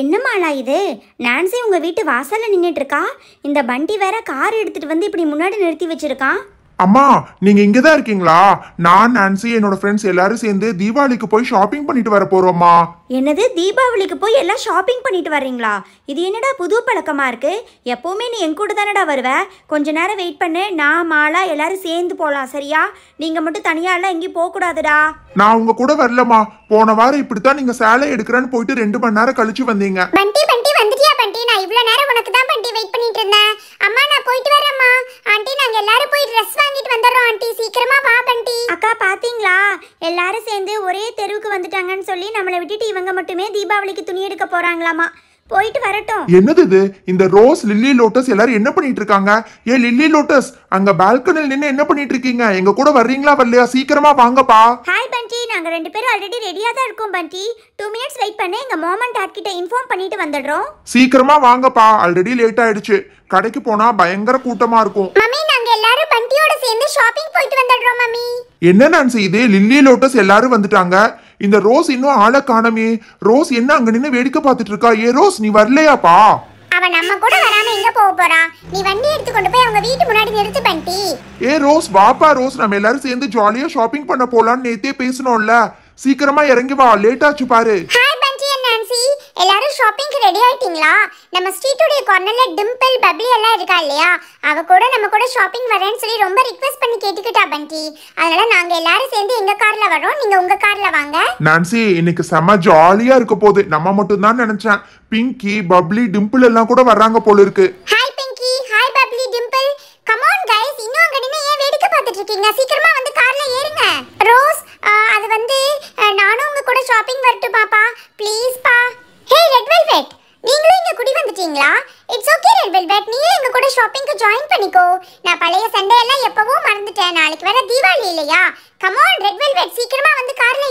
என்னமாலா இது நான்சி உங்கள் வீட்டு வாசலில் இருக்கா இந்த பண்டி வேற கார் எடுத்துகிட்டு வந்து இப்படி முன்னாடி நிறுத்தி வச்சுருக்கான் அம்மா நீங்க இங்க தான் இருக்கீங்களா நான் நான்சி என்னோட ஃப்ரெண்ட்ஸ் எல்லாரும் சேர்ந்து தீபாவளிக்கு போய் ஷாப்பிங் பண்ணிட்டு வர போறோம்மா என்னது தீபாவளிக்கு போய் எல்லாம் ஷாப்பிங் பண்ணிட்டு வர்றீங்களா இது என்னடா புது பழக்கமாக இருக்குது எப்போவுமே நீ என் கூட தானடா வருவ கொஞ்ச நேரம் வெயிட் பண்ணு நான் மாலா எல்லாரும் சேர்ந்து போகலாம் சரியா நீங்கள் மட்டும் தனியாலாம் எங்கேயும் போகக்கூடாதுடா நான் உங்க கூட வரலமா போன வாரம் இப்படித்தான் நீங்க சேலை எடுக்கிறேன்னு போயிட்டு ரெண்டு மணி நேரம் கழிச்சு வந்தீங்க பண்டி பண்டி வந்துட்டியா பண்டி நான் இவ்வளோ நேரம் உனக்கு தான் பண்டி வெயிட் பண்ணிட்டு இருந்தேன் அம்மா நான் போயிட்டு வரேம்மா ஆண்டி நாங்கள் எல்லாரும் போய் ட்ரெஸ் வாங்கிட்டு வந்துடுறோம் ஆண்டி சீக்கிரமா வா பண்டி அக்கா பார்த்தீங்களா எல்லாரும் சேர்ந்து ஒரே தெருவுக்கு வந்துட்டாங்கன்னு சொல்லி நம்மளை விட்டுட்டு இவங்க மட்டுமே தீபாவளிக்கு துணி எடுக்க போறாங்களாமா போயிட்டு வரட்டும் என்னது இது இந்த ரோஸ் லில்லி லோட்டஸ் எல்லாரும் என்ன பண்ணிட்டு இருக்காங்க ஏ லில்லி லோட்டஸ் அங்க பால்கனில நின்னு என்ன பண்ணிட்டு இருக்கீங்க எங்க கூட வர்றீங்களா வரலையா சீக்கிரமா வாங்கப்பா ஹாய் பண்டி நாங்க ரெண்டு பேரும் ஆல்ரெடி ரெடியா தான் இருக்கோம் பண்டி டூ மினிட்ஸ் வெயிட் பண்ணி எங்க மோமன் டாட் கிட்ட இன்ஃபார்ம் பண்ணிட்டு வந்துடுறோம் சீக்கிரமா வாங்கப்பா ஆல்ரெடி லேட் ஆயிடுச்சு கடைக்கு போனா பயங்கர கூட்டமா இருக்கும் மம்மி நாங்க எல்லாரும் பண்டியோட சேர்ந்து ஷாப்பிங் போயிட்டு வந்துடுறோம் மம்மி என்ன நான் செய்து லில்லி லோட்டஸ் எல்லாரும் வந்துட்டாங்க இந்த ரோஸ் இன்னும் ஆளை காணமே ரோஸ் என்ன அங்க நின்னு வேடிக்கை பார்த்துட்டு இருக்கா ஏ ரோஸ் நீ வரலையாப்பா அவ நம்ம கூட வராம எங்க போக போறா நீ வண்டி எடுத்து கொண்டு போய் அவங்க வீட்டு முன்னாடி நிறுத்து பண்டி ஏ ரோஸ் வாப்பா ரோஸ் நம்ம எல்லாரும் சேர்ந்து ஜாலியா ஷாப்பிங் பண்ண போலாம்னு நேத்தே பேசணும்ல சீக்கிரமா இறங்கி வா லேட் ஆச்சு பாரு ஹாய் நான்சி எல்லாரும் ஷாப்பிங்க்கு ரெடி ஆயிட்டீங்களா நம்ம ஸ்ட்ரீட்டுடைய கார்னர்ல டிம்பிள் பப்ளி எல்லாம் இருக்கா இல்லையா அவ கூட நம்ம கூட ஷாப்பிங் வரேன்னு சொல்லி ரொம்ப ரிக்வெஸ்ட் பண்ணி கேட்டுக்கிட்டா பண்டி அதனால நாங்க எல்லாரும் சேர்ந்து எங்க கார்ல வரோம் நீங்க உங்க கார்ல வாங்க நான்சி இன்னைக்கு செம ஜாலியா இருக்க போகுது நம்ம மட்டும் தான் நினைச்சேன் பிங்கி பப்ளி டிம்பிள் எல்லாம் கூட வர்றாங்க போல இருக்கு hi Pinky hi Bubbly Dimple come on guys இன்னும் அங்க நின்னு ஏன் வேடிக்கை பார்த்துட்டு இருக்கீங்க சீக்கிரமா வந்து கார்ல ஏறுங்க ரோஸ் அது வந்து நானும் உங்க கூட ஷாப்பிங் வரட்டு பாப்பா ப்ளீஸ் இருக்கீங்களா இட்ஸ் ஓகே ரெட் வெல்வெட் நீயே எங்க கூட ஷாப்பிங்க்கு ஜாயின் பண்ணிக்கோ நான் பழைய சண்டே எல்லாம் எப்பவும் மறந்துட்டேன் நாளைக்கு வர தீபாவளி இல்லையா கம் ஆன் ரெட் வெல்வெட் சீக்கிரமா வந்து கார்ல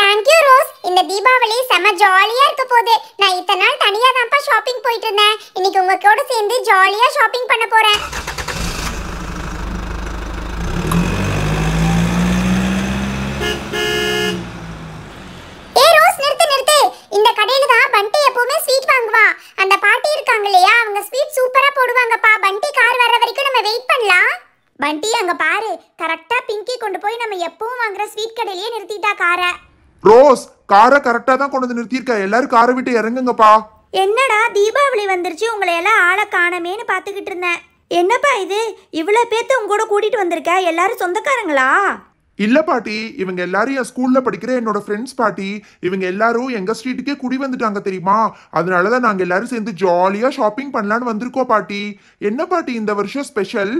थैंक यू ரோஸ் இந்த தீபாவளி செம ஜாலியா இருக்க போகுது நான் இத்தனை நாள் தனியா தான்ப்பா ஷாப்பிங் போயிட்டு இருந்தேன் இன்னைக்கு உங்க கூட சேர்ந்து ஜாலியா ஷாப்பிங் பண்ண போறேன் இந்த கடையில தான் பண்டி எப்பவுமே ஸ்வீட் வாங்குவா அந்த பாட்டி இருக்காங்க இல்லையா அவங்க ஸ்வீட் சூப்பரா போடுவாங்கப்பா பண்டி கார் வர்ற வரைக்கும் நம்ம வெயிட் பண்ணலாம் பண்டி அங்க பாரு கரெக்டா பிங்கி கொண்டு போய் நம்ம எப்பவும் வாங்குற ஸ்வீட் கடையிலேயே நிறுத்திட்டா காரை ரோஸ் காரை கரெக்டா தான் கொண்டு வந்து இருக்கா எல்லாரும் காரை விட்டு இறங்குங்கப்பா என்னடா தீபாவளி வந்துருச்சு உங்களை எல்லாம் ஆளை காணமேன்னு பார்த்துக்கிட்டு இருந்தேன் என்னப்பா இது இவ்வளோ உங்க கூட கூட்டிட்டு வந்திருக்க எல்லாரும் சொந்தக்காரங்களா இல்லை பாட்டி இவங்க எல்லாரும் என் ஸ்கூலில் படிக்கிற என்னோட ஃப்ரெண்ட்ஸ் பாட்டி இவங்க எல்லாரும் எங்கள் ஸ்ட்ரீட்டுக்கே குடி வந்துட்டாங்க தெரியுமா அதனால தான் நாங்கள் எல்லாரும் சேர்ந்து ஜாலியாக ஷாப்பிங் பண்ணலான்னு வந்திருக்கோம் பாட்டி என்ன பாட்டி இந்த வருஷம் ஸ்பெஷல்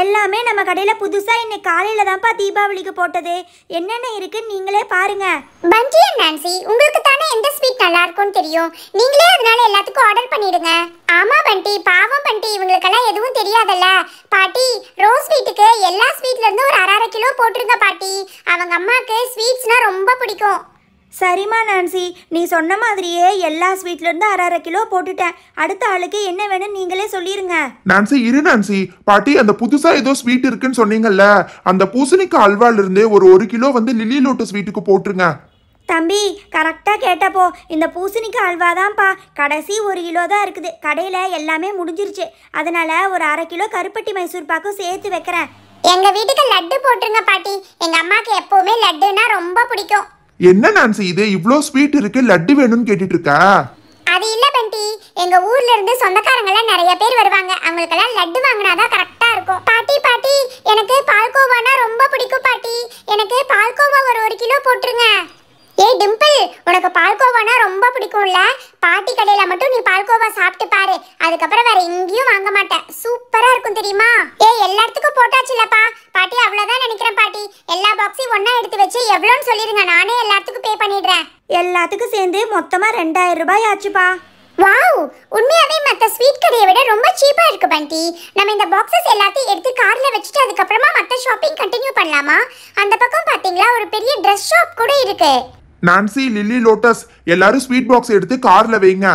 எல்லாமே நம்ம கடையில் புதுசாக இன்னைக்கு காலையில் தான்ப்பா தீபாவளிக்கு போட்டது என்னென்ன இருக்குன்னு நீங்களே பாருங்க பஞ்சி அண்ட் நான்சி உங்களுக்கு தானே எந்த ஸ்வீட் நல்லா இருக்கும்னு தெரியும் நீங்களே அதனால எல்லாத்துக்கும் ஆர்டர் பண்ணிடுங்க ஆமா பண்டி பாவம் பண்டி இவங்களுக்கெல்லாம் எதுவும் தெரியாதல்ல பாட்டி ரோஸ் ஸ்வீட்டுக்கு எல்லா ஸ்வீட்ல இருந்து ஒரு அரை அரை கிலோ போட்டுருங்க பாட்டி அவங்க அம்மாக்கு ஸ்வீட்ஸ்னா ரொம்ப பிடிக்கும் சரிம்மா நான்சி நீ சொன்ன மாதிரியே எல்லா ஸ்வீட்லேருந்து அரை அரை கிலோ போட்டுட்டேன் அடுத்த ஆளுக்கு என்ன வேணும்னு நீங்களே சொல்லிருங்க நான்சி இரு நான்சி பாட்டி அந்த புதுசா ஏதோ ஸ்வீட் இருக்குன்னு சொன்னீங்கல்ல அந்த பூசணிக்காய் அல்வால இருந்து ஒரு ஒரு கிலோ வந்து லில்லி லோட்டஸ் ஸ்வீட்டுக்கு போட்டுருங்க தம்பி கரெக்டாக கேட்டப்போ இந்த பூசணிக்காய் அல்வா தான்ப்பா கடைசி ஒரு கிலோ தான் இருக்குது கடையில் எல்லாமே முடிஞ்சிருச்சு அதனால ஒரு அரை கிலோ கருப்பட்டி மைசூர் பாக்கும் சேர்த்து வைக்கிறேன் எங்கள் வீட்டுக்கு லட்டு போட்டுருங்க பாட்டி எங்கள் அம்மாவுக்கு எப்போவுமே லட்டுன்னா ரொம்ப பிடிக்கும் என்ன நான்சி இது இவ்வளோ ஸ்வீட் இருக்கு லட்டு வேணும்னு கேட்டுட்டு இருக்கா அது இல்ல பண்டி எங்க ஊர்ல இருந்து சொந்தக்காரங்க எல்லாம் நிறைய பேர் வருவாங்க அவங்களுக்கு எல்லாம் லட்டு வாங்குனாதான் கரெக்டா இருக்கும் பாட்டி பாட்டி எனக்கு பால்கோவானா ரொம்ப பிடிக்கும் பாட்டி எனக்கு பால்கோவா ஒரு ஒரு கிலோ போட்டுருங்க ஏய் டிம்பிள் உனக்கு பால்கோவானா ரொம்ப பிடிக்கும் இருக்கும்ல பாட்டி கடையில மட்டும் நீ பால்கோவா சாப்பிட்டு பாரு அதுக்கப்புறம் வேற எங்கேயும் வாங்க மாட்டேன் சூப்பரா இருக்கும் தெரியுமா ஏ எல்லா இடத்துக்கும் போட்டாச்சுலப்பா பாட்டி அவ்வளவுதான் நினைக்கிறேன் பாட்டி எல்லா பாக்ஸையும் ஒன்னா எடுத்து வச்சு எவ்வளோன்னு சொல்லிருங்க நானே எல்லாத்துக்கும் பே பண்ணிடுறேன் எல்லாத்துக்கும் சேர்ந்து மொத்தமா ரெண்டாயிரம் ரூபாய் ஆச்சுப்பா வாவ் உண்மையாவே மற்ற ஸ்வீட் கடையை விட ரொம்ப சீப்பா இருக்கு பண்டி நம்ம இந்த பாக்ஸஸ் எல்லாத்தையும் எடுத்து கார்ல வச்சுட்டு அதுக்கப்புறமா மற்ற ஷாப்பிங் கண்டினியூ பண்ணலாமா அந்த பக்கம் பாத்தீங்களா ஒரு பெரிய ட்ரெஸ் ஷாப் கூட இருக்கு நான்சி லில்லி லோட்டஸ் எல்லாரும் ஸ்வீட் பாக்ஸ் எடுத்து கார்ல வைங்க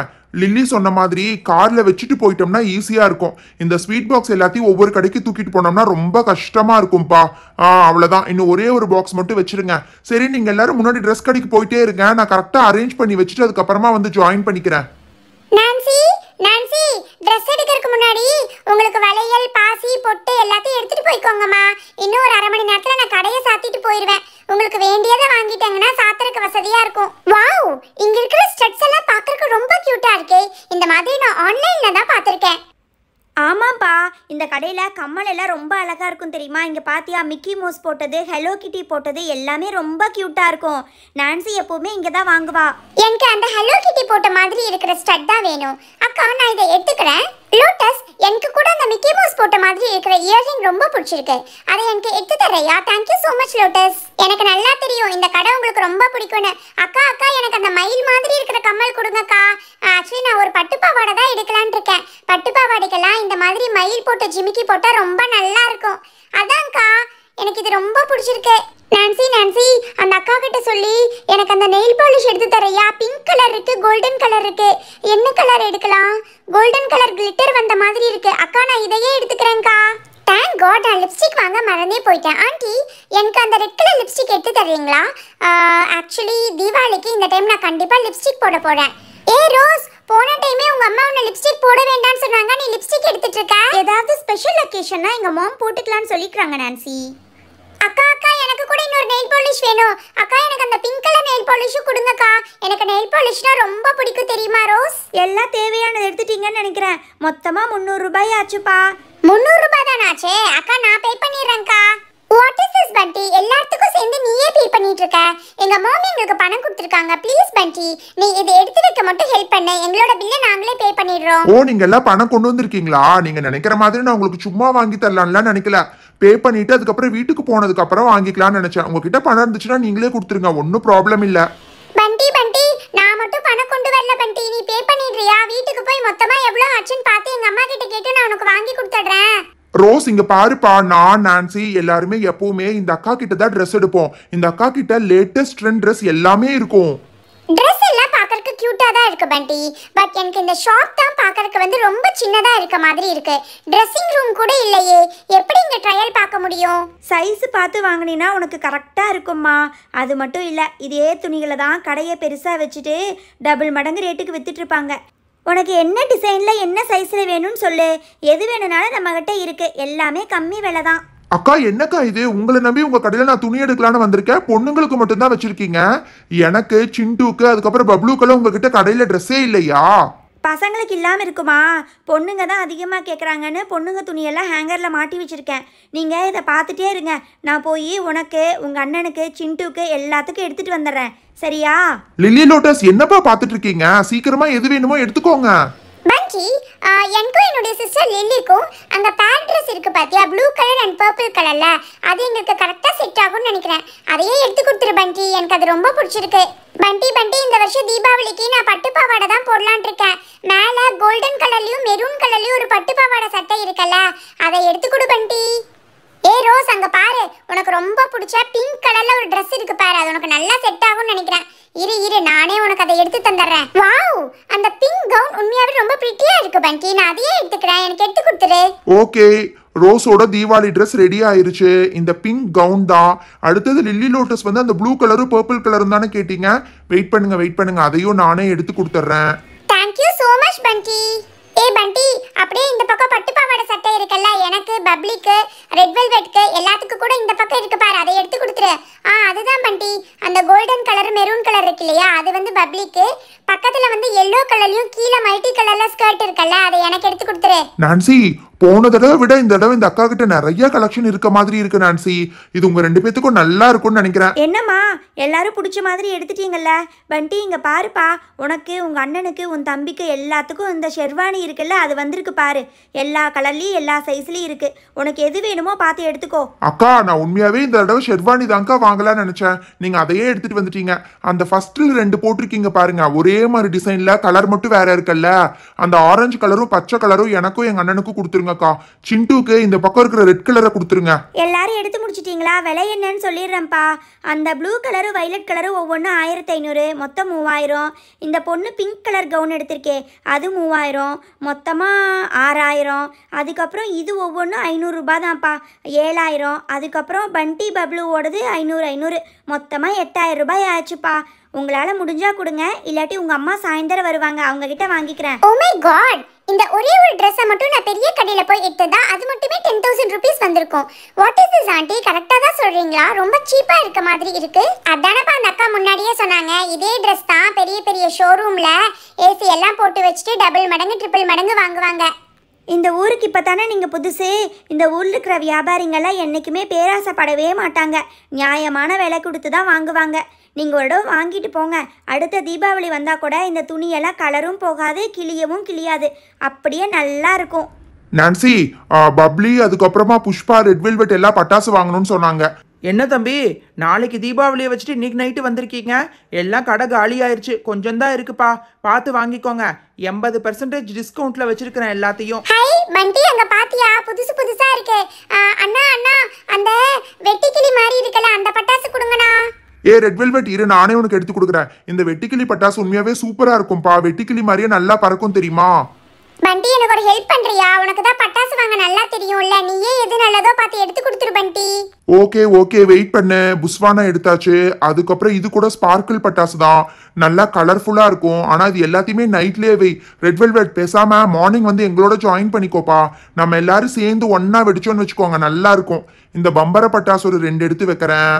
லில்லி சொன்ன மாதிரி கார்ல வச்சுட்டு போயிட்டோம்னா ஈஸியா இருக்கும் இந்த ஸ்வீட் பாக்ஸ் எல்லாத்தையும் ஒவ்வொரு கடைக்கு தூக்கிட்டு போனோம்னா ரொம்ப கஷ்டமா இருக்கும்பா ஆ அவ்வளவுதான் இன்னும் ஒரே ஒரு பாக்ஸ் மட்டும் வச்சிருங்க சரி நீங்க எல்லாரும் முன்னாடி ட்ரெஸ் கடைக்கு போயிட்டே இருங்க நான் கரெக்டா அரேஞ்ச் பண்ணி வச்சுட்டு அதுக்கப்புறமா வந்து ஜாயின் பண்ணிக்கிறேன் நான்சி நான்சி ட்ரெஸ் எடுக்கிறதுக்கு முன்னாடி உங்களுக்கு வளையல் பாசி பொட்டு எல்லாத்தையும் எடுத்துட்டு போய்க்கோங்கம்மா இன்னும் ஒரு அரை மணி நேரத்தில் நான் கடையை சாத்திட்டு போயிடுவேன் உங்களுக்கு வேண்டியதை வாங்கிட்டேங்கன்னா சாத்துறதுக்கு வசதியாக இருக்கும் வாவ் இங்கே இருக்கிற ஸ்ட்ரெட்ஸ் எல்லாம் பார்க்கறதுக்கு ரொம்ப க்யூட்டாக இருக்கே இந்த மாதிரி நான் ஆன்லைனில் தான் பார்த்துருக்கேன் ஆமாம்ப்பா இந்த கடையில் கம்மல் எல்லாம் ரொம்ப அழகாக இருக்கும் தெரியுமா இங்கே பார்த்தியா மிக்கி மோஸ் போட்டது ஹெலோ கிட்டி போட்டது எல்லாமே ரொம்ப க்யூட்டாக இருக்கும் நான்சி எப்போவுமே இங்கே தான் வாங்குவா எனக்கு அந்த ஹெலோ கிட்டி போட்ட மாதிரி இருக்கிற ஸ்டட் தான் வேணும் அக்கா நான் இதை எடுத்துக்கிறேன் லோட்டஸ் எனக்கு கூட அந்த மிக்கி மவுஸ் போட்ட மாதிரி இருக்கிற இயர்ரிங் ரொம்ப பிடிச்சிருக்கு அதை எனக்கு எடுத்து தரையா யூ ஸோ மச் லோட்டஸ் எனக்கு நல்லா தெரியும் இந்த கடை உங்களுக்கு ரொம்ப பிடிக்கும்னு அக்கா அக்கா எனக்கு அந்த மயில் மாதிரி இருக்கிற கம்மல் கொடுங்கக்கா ஆக்சுவலி நான் ஒரு பட்டு பாவாடை தான் எடுக்கலான் இருக்கேன் பட்டு பாவாடைக்கெல்லாம் இந்த மாதிரி மயில் போட்டு ஜிமிக்கி போட்டால் ரொம்ப நல்லா இருக்கும் அதான்க்கா எனக்கு இது ரொம்ப பிடிச்சிருக்கு நான்சி நான்சி அந்த அக்கா கிட்ட சொல்லி எனக்கு அந்த நெயில் பாலிஷ் எடுத்து தரையா பிங்க் கலர் இருக்கு கோல்டன் கலர் இருக்கு என்ன கலர் எடுக்கலாம் கோல்டன் கலர் கிளிட்டர் வந்த மாதிரி இருக்கு அக்கா நான் இதையே எடுத்துக்கிறேன்க்கா தேங்க் காட் நான் லிப்ஸ்டிக் வாங்க மறந்தே போயிட்டேன் ஆண்டி எனக்கு அந்த ரெட் கலர் லிப்ஸ்டிக் எடுத்து தரீங்களா ஆக்சுவலி தீபாவளிக்கு இந்த டைம் நான் கண்டிப்பாக லிப்ஸ்டிக் போட போகிறேன் ஏ ரோஸ் போன டைமே உங்க அம்மா உன்னை லிப்ஸ்டிக் போட வேண்டாம்னு சொன்னாங்க நீ லிப்ஸ்டிக் எடுத்துட்டு இருக்க ஏதாவது ஸ்பெஷல் அக்கேஷன்னா எங்க மாம் போட்டுக்கலாம்னு சொல்லிக்கிறாங்க நான்சி அக்கா அக்கா எனக்கு கூட இன்னொரு நெயில் பாலிஷ் வேணும் அக்கா எனக்கு அந்த பிங்க் கலர் நெயில் பாலிஷும் கொடுங்கக்கா எனக்கு நெயில் பாலிஷ்னா ரொம்ப பிடிக்கும் தெரியுமா ரோஸ் எல்லாம் தேவையானது எடுத்துட்டீங்கன்னு நினைக்கிறேன் மொத்தமாக முந்நூறுரூபாய் ஆச்சுப்பா முந்நூறுரூபா தானாச்சே அக்கா நான் பே பண்ணிடுறேன்க்கா வாட் இஸ் திஸ் பண்டி எல்லாத்துக்கும் சேர்ந்து நீயே பே பண்ணிட்டு இருக்க எங்க மாமி எங்களுக்கு பணம் கொடுத்துருக்காங்க ப்ளீஸ் பண்டி நீ இதை எடுத்து வைக்க மட்டும் ஹெல்ப் பண்ண எங்களோட பில்லை நாங்களே பே பண்ணிடுறோம் ஓ நீங்க எல்லாம் பணம் கொண்டு வந்திருக்கீங்களா நீங்க நினைக்கிற மாதிரி நான் உங்களுக்கு சும்மா வாங்கி தரலாம்லாம் நினைக்கல பே பண்ணிவிட்டு அதுக்கப்புறம் வீட்டுக்கு போனதுக்கப்புறம் வாங்கிக்கலாம்னு நினச்சேன் உங்ககிட்ட பணம் இருந்துச்சுன்னா நீங்களே கொடுத்துருங்க ஒன்றும் ப்ராப்ளம் இல்லை பண்டி பண்டி நான் மட்டும் பணம் கொண்டு வரல பண்டி நீ பே பண்ணிடுறியா வீட்டுக்கு போய் மொத்தமாக எவ்வளோ ஆச்சுன்னு பார்த்து எங்கள் அம்மா கிட்ட கேட்டு நான் உனக்கு வாங்கி கொடுத்துட்றேன் ரோஸ் இங்க பாருப்பா நான் நான்சி எல்லாருமே எப்பவுமே இந்த அக்கா கிட்ட தான் ட்ரெஸ் எடுப்போம் இந்த அக்கா கிட்ட லேட்டஸ்ட் ட்ரெண்ட் ட்ரெஸ் எல்லாமே இருக்கும் ட்ரெஸ் பார்க்கறதுக்கு க்யூட்டாக தான் இருக்கு பண்டி பட் எனக்கு இந்த ஷாப் தான் பார்க்கறதுக்கு வந்து ரொம்ப சின்னதாக இருக்க மாதிரி இருக்குது ட்ரெஸ்ஸிங் ரூம் கூட இல்லையே எப்படி இங்கே ட்ரையல் பார்க்க முடியும் சைஸ் பார்த்து வாங்கினா உனக்கு கரெக்டாக இருக்கும்மா அது மட்டும் இல்லை இதே துணிகளை தான் கடையை பெருசாக வச்சுட்டு டபுள் மடங்கு ரேட்டுக்கு விற்றுட்ருப்பாங்க உனக்கு என்ன டிசைனில் என்ன சைஸில் வேணும்னு சொல்லு எது வேணும்னாலும் நம்மக்கிட்ட இருக்குது எல்லாமே கம்மி விலை தான் அக்கா என்னக்கா இது உங்களை நம்பி உங்கள் கடையில் நான் துணி எடுக்கலான்னு வந்திருக்கேன் பொண்ணுங்களுக்கு மட்டும்தான் வச்சுருக்கீங்க எனக்கு சிண்டுக்கு அதுக்கப்புறம் பப்ளுக்கெல்லாம் உங்ககிட்ட கடையில் ட்ரெஸ்ஸே இல்லையா பசங்களுக்கு இல்லாமல் இருக்குமா பொண்ணுங்க தான் அதிகமாக கேட்குறாங்கன்னு பொண்ணுங்க துணியெல்லாம் ஹேங்கரில் மாட்டி வச்சுருக்கேன் நீங்கள் இதை பார்த்துட்டே இருங்க நான் போய் உனக்கு உங்கள் அண்ணனுக்கு சிண்டுக்கு எல்லாத்துக்கும் எடுத்துகிட்டு வந்துடுறேன் சரியா லில்லி லோட்டஸ் என்னப்பா பார்த்துட்ருக்கீங்க இருக்கீங்க சீக்கிரமாக எது வேணுமோ எடுத்துக்கோங்க பஞ்சி எனக்கும் என்னுடைய சிஸ்டர் லில்லிக்கும் அந்த பேண்ட் ட்ரெஸ் இருக்குது பார்த்தியா ப்ளூ கலர் அண்ட் பர்பிள் கலரில் அது எங்களுக்கு கரெக்டாக செட் ஆகும்னு நினைக்கிறேன் அதையே எடுத்து கொடுத்துரு பஞ்சி எனக்கு அது ரொம்ப பிடிச்சிருக்கு பண்டி பண்டி இந்த வருஷம் தீபாவளிக்கு நான் பட்டு பாவாடை தான் போடலான்ட்டு இருக்கேன் மேலே கோல்டன் கலர்லையும் மெரூன் கலர்லேயும் ஒரு பட்டு பாவாடை சட்டை இருக்கல அதை எடுத்து கொடு பண்டி ஏ ரோஸ் அங்க பாரு உனக்கு ரொம்ப பிடிச்ச பிங்க் கலர்ல ஒரு ட்ரெஸ் இருக்கு பாரு அது உனக்கு நல்லா செட் ஆகும்னு நினைக்கிறேன் இரு இரு நானே உனக்கு அதை எடுத்து தந்துடுறேன் வாவ் அந்த பிங்க் கவுன் உண்மையாவே ரொம்ப பிரிட்டியா இருக்கு பங்கி நான் அதையே எடுத்துக்கிறேன் எனக்கு எடுத்து கொடுத்துரு ஓகே ரோஸோட தீபாவளி ட்ரெஸ் ரெடி ஆயிருச்சு இந்த பிங்க் கவுன் தான் அடுத்தது லில்லி லோட்டஸ் வந்து அந்த ப்ளூ கலரும் பர்பிள் கலரும் தானே கேட்டீங்க வெயிட் பண்ணுங்க வெயிட் பண்ணுங்க அதையும் நானே எடுத்து கொடுத்துட்றேன் தேங்க்யூ ஸோ மச் பங்கி ஏ பண்டி அப்படியே இந்த பக்கம் பட்டு பாவாடை சட்டை இருக்குல்ல எனக்கு பப்ளிக்கு ரெட் வெல்வெட்க்கு எல்லாத்துக்கும் கூட இந்த பக்கம் இருக்கு பாரு அதை எடுத்து கொடுத்துரு ஆ அதுதான் பண்டி அந்த கோல்டன் கலர் மெரூன் கலர் இருக்கு இல்லையா அது வந்து பப்ளிக்கு பக்கத்துல வந்து எல்லோ கலர்லயும் கீழே மல்டி கலர்ல ஸ்கர்ட் இருக்குல்ல அதை எனக்கு எடுத்து கொடுத்துரு நான்சி போன தடவை விட இந்த தடவை இந்த அக்கா கிட்ட நிறைய கலெக்ஷன் இருக்க மாதிரி இருக்கு நான்சி இது உங்க ரெண்டு பேத்துக்கும் நல்லா இருக்கும்னு நினைக்கிறேன் என்னம்மா எல்லாரும் பிடிச்ச மாதிரி எடுத்துட்டீங்கல்ல பண்டி இங்க பாருப்பா உனக்கு உங்க அண்ணனுக்கு உன் தம்பிக்கு எல்லாத்துக்கும் இந்த ஷெர்வானி இருக்குல்ல அது வந்திருக்கு பாரு எல்லா கலர்லயும் எல்லா சைஸ்லயும் இருக்கு உனக்கு எது வேணுமோ பார்த்து எடுத்துக்கோ அக்கா நான் உண்மையாவே இந்த தடவை ஷெர்வானி தான்க்கா வாங்கலாம்னு நினைச்சேன் நீங்க அதையே எடுத்துட்டு வந்துட்டீங்க அந்த ஃபர்ஸ்ட்ல ரெண்டு போட்டிருக்கீங்க பாருங்க ஒரே மாதிரி டிசைன்ல கலர் மட்டும் வேற இருக்குல்ல அந்த ஆரஞ்சு கலரும் பச்சை கலரும் எனக்கும் எங்க அண்ணனுக்கும் கொடுத்துருங்க கொடுத்துருங்கக்கா சிண்டுக்கு இந்த பக்கம் இருக்கிற ரெட் கலரை கொடுத்துருங்க எல்லாரும் எடுத்து முடிச்சிட்டீங்களா விலை என்னன்னு சொல்லிடுறேன்ப்பா அந்த ப்ளூ கலரு வைலட் கலரு ஒவ்வொன்றும் ஆயிரத்தி ஐநூறு மொத்தம் மூவாயிரம் இந்த பொண்ணு பிங்க் கலர் கவுன் எடுத்திருக்கே அது மூவாயிரம் மொத்தமாக ஆறாயிரம் அதுக்கப்புறம் இது ஒவ்வொன்றும் ஐநூறுரூபா தான்ப்பா ஏழாயிரம் அதுக்கப்புறம் பண்டி பப்ளுவோடது ஐநூறு ஐநூறு மொத்தமாக எட்டாயிரம் ரூபாய் ஆச்சுப்பா உங்களால முடிஞ்சா கொடுங்க இல்லாட்டி உங்க அம்மா சாயந்தரம் வருவாங்க அவங்க கிட்ட வாங்கிக்கிறேன் ஓ மை காட் இந்த ஒரே ஒரு ட்ரெஸ்ஸை மட்டும் நான் பெரிய கடையில போய் எடுத்ததா அது மட்டுமே டென் தௌசண்ட் ருபீஸ் வந்திருக்கும் வாட் இஸ் திஸ் ஆண்டி கரெக்டா தான் சொல்றீங்களா ரொம்ப சீப்பா இருக்க மாதிரி இருக்கு அதானப்பா அந்த அக்கா முன்னாடியே சொன்னாங்க இதே ட்ரெஸ் தான் பெரிய பெரிய ஷோரூம்ல ஏசி எல்லாம் போட்டு வச்சுட்டு டபுள் மடங்கு ட்ரிபிள் மடங்கு வாங்குவாங்க இந்த ஊருக்கு இப்போ தானே நீங்கள் புதுசு இந்த ஊரில் இருக்கிற வியாபாரிங்கெல்லாம் என்றைக்குமே பேராசைப்படவே மாட்டாங்க நியாயமான விலை கொடுத்து தான் வாங்குவாங்க நீங்கள் ஒரு இடம் வாங்கிட்டு போங்க அடுத்த தீபாவளி வந்தால் கூட இந்த துணியெல்லாம் கலரும் போகாது கிளியவும் கிளியாது அப்படியே நல்லா இருக்கும் நான்சி பப்ளி அதுக்கப்புறமா புஷ்பா ரெட் எல்லாம் பட்டாசு வாங்கணும்னு சொன்னாங்க என்ன தம்பி நாளைக்கு தீபாவளியை வச்சுட்டு இன்னைக்கு நைட்டு வந்திருக்கீங்க எல்லாம் கடை காலியாயிருச்சு ஆயிடுச்சு கொஞ்சம் தான் இருக்குப்பா பார்த்து வாங்கிக்கோங்க எண்பது பர்சன்டேஜ் டிஸ்கவுண்ட்ல வச்சிருக்கிறேன் எல்லாத்தையும் ஹாய் பண்டி அங்க பாத்தியா புதுசு புதுசா இருக்கு அண்ணா அண்ணா அந்த வெட்டிக்கிளி மாதிரி இருக்கல அந்த பட்டாசு கொடுங்கண்ணா ஏ ரெட் வெல்வெட் இரு நானே உனக்கு எடுத்து கொடுக்குறேன் இந்த வெட்டிக்கிளி பட்டாசு உண்மையாவே சூப்பரா இருக்கும்பா வெட்டிக்கிளி மாதிரியே நல்லா பறக்கும் தெரியுமா பண்டி எனக்கு ஒரு ஹெல்ப் பண்றியா உனக்கு தான் பட்டாசு வாங்க நல்லா தெரியும்ல நீயே எது நல்லதோ பார்த்து எடுத்து கொடுத்துரு பண்டி ஓகே ஓகே வெயிட் பண்ணு புஸ்வானா எடுத்தாச்சு அதுக்கப்புறம் இது கூட ஸ்பார்க்கிள் பட்டாசு தான் நல்லா கலர்ஃபுல்லாக இருக்கும் ஆனால் இது எல்லாத்தையுமே நைட்லேயே வை ரெட் வெல்வெட் பேசாம மார்னிங் வந்து எங்களோட ஜாயின் பண்ணிக்கோப்பா நம்ம எல்லாரும் சேர்ந்து ஒன்னா வெடிச்சோன்னு வச்சுக்கோங்க நல்லா இருக்கும் இந்த பம்பர பட்டாசு ஒரு ரெண்டு எடுத்து வைக்கிறேன்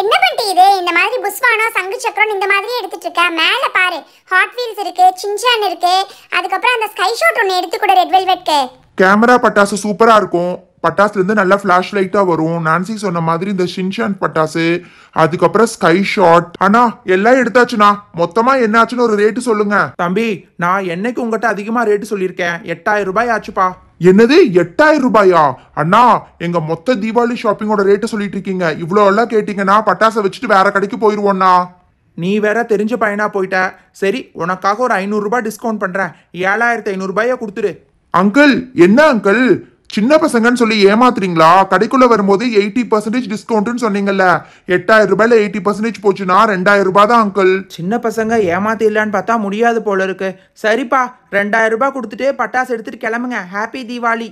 என்ன இது இந்த மாதிரி புஷ்வானோ சங்கு சக்கரம் இந்த மாதிரி எடுத்துட்டு இருக்க மேலே பாரு ஹாட் வீல்ஸ் இருக்கு சின்சான் இருக்கு அதுக்கப்புறம் அந்த ஸ்கை ஷாட் ஒன்று எடுத்து கூட ரெட் வெல்வெட்க்கு கேமரா பட்டாசு சூப்பராக இருக்கும் பட்டாசுலேருந்து நல்லா ஃப்ளாஷ் லைட்டாக வரும் நான்சி சொன்ன மாதிரி இந்த ஷின்ஷான் பட்டாசு அதுக்கப்புறம் ஸ்கை ஷாட் அண்ணா எல்லாம் எடுத்தாச்சுண்ணா மொத்தமாக என்ன ஒரு ரேட்டு சொல்லுங்க தம்பி நான் என்னைக்கு உங்ககிட்ட அதிகமாக ரேட்டு சொல்லியிருக்கேன் எட்டாயிரம் ரூபாய் ஆச்சுப்பா என்னது எட்டாயிரம் ரூபாயா அண்ணா எங்க மொத்த தீபாவளி ஷாப்பிங்கோட ரேட்டு சொல்லிட்டு இருக்கீங்க இவ்வளோ எல்லாம் கேட்டீங்கன்னா பட்டாசை வச்சுட்டு வேற கடைக்கு போயிடுவோண்ணா நீ வேற தெரிஞ்ச பையனா போயிட்ட சரி உனக்காக ஒரு ஐநூறுரூபா டிஸ்கவுண்ட் பண்றேன் ஏழாயிரத்தி ஐநூறுரூபாயை கொடுத்துரு அங்கிள் என்ன அங்கிள் சின்ன பசங்கன்னு சொல்லி ஏமாத்துறீங்களா கடைக்குள்ள வரும்போது எயிட்டி பர்சன்டேஜ் டிஸ்கவுண்ட்னு சொன்னீங்கல்ல எட்டாயிரம் ரூபாயில எயிட்டி பர்சன்டேஜ் போச்சுன்னா ரெண்டாயிரம் ரூபாய் தான் அங்கிள் சின்ன பசங்க ஏமாத்திடலான்னு பார்த்தா முடியாது போல இருக்கு சரிப்பா ரெண்டாயிரம் ரூபாய் கொடுத்துட்டு பட்டாசு எடுத்துட்டு கிளம்புங்க ஹாப்பி தீபாவளி